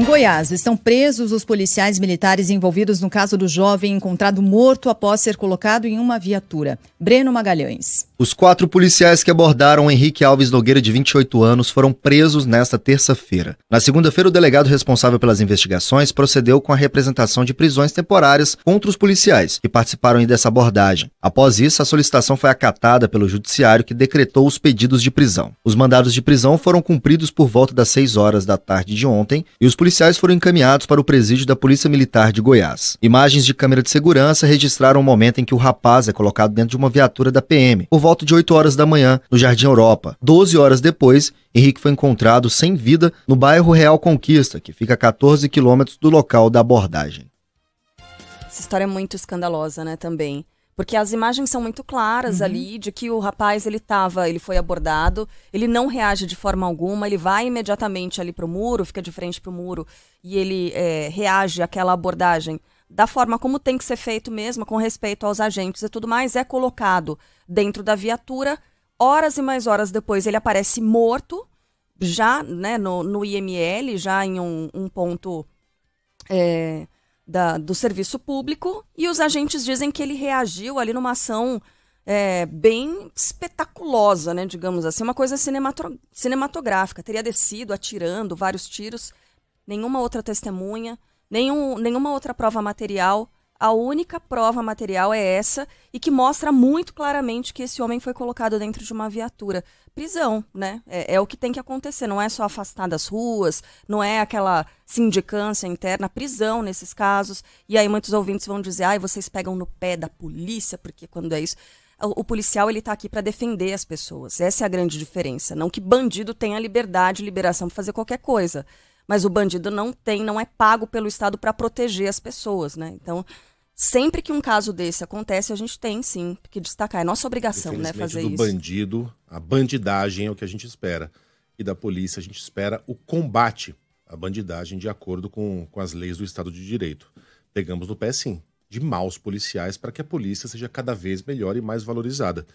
Em Goiás, estão presos os policiais militares envolvidos no caso do jovem encontrado morto após ser colocado em uma viatura. Breno Magalhães. Os quatro policiais que abordaram Henrique Alves Nogueira, de 28 anos, foram presos nesta terça-feira. Na segunda-feira, o delegado responsável pelas investigações procedeu com a representação de prisões temporárias contra os policiais que participaram dessa abordagem. Após isso, a solicitação foi acatada pelo judiciário que decretou os pedidos de prisão. Os mandados de prisão foram cumpridos por volta das 6 horas da tarde de ontem e os policiais policiais foram encaminhados para o presídio da Polícia Militar de Goiás. Imagens de câmera de segurança registraram o momento em que o rapaz é colocado dentro de uma viatura da PM, por volta de 8 horas da manhã, no Jardim Europa. Doze horas depois, Henrique foi encontrado sem vida no bairro Real Conquista, que fica a 14 quilômetros do local da abordagem. Essa história é muito escandalosa, né, também. Porque as imagens são muito claras uhum. ali de que o rapaz ele tava, ele foi abordado, ele não reage de forma alguma, ele vai imediatamente ali pro muro, fica de frente pro muro e ele é, reage àquela abordagem da forma como tem que ser feito mesmo, com respeito aos agentes e tudo mais, é colocado dentro da viatura. Horas e mais horas depois ele aparece morto, já né, no, no IML, já em um, um ponto. É, da, do serviço público e os agentes dizem que ele reagiu ali numa ação é, bem espetaculosa, né? Digamos assim, uma coisa cinematográfica. Teria descido atirando vários tiros, nenhuma outra testemunha, nenhum, nenhuma outra prova material. A única prova material é essa e que mostra muito claramente que esse homem foi colocado dentro de uma viatura. Prisão, né? É, é o que tem que acontecer. Não é só afastar das ruas, não é aquela sindicância interna, prisão nesses casos. E aí muitos ouvintes vão dizer, ai, ah, vocês pegam no pé da polícia, porque quando é isso o policial ele está aqui para defender as pessoas. Essa é a grande diferença. Não que bandido tenha liberdade, liberação para fazer qualquer coisa, mas o bandido não tem, não é pago pelo Estado para proteger as pessoas, né? Então sempre que um caso desse acontece, a gente tem sim que destacar. É nossa obrigação, né, fazer do isso. bandido, a bandidagem é o que a gente espera. E da polícia, a gente espera o combate à bandidagem de acordo com, com as leis do Estado de Direito. Pegamos no pé, sim, de maus policiais para que a polícia seja cada vez melhor e mais valorizada.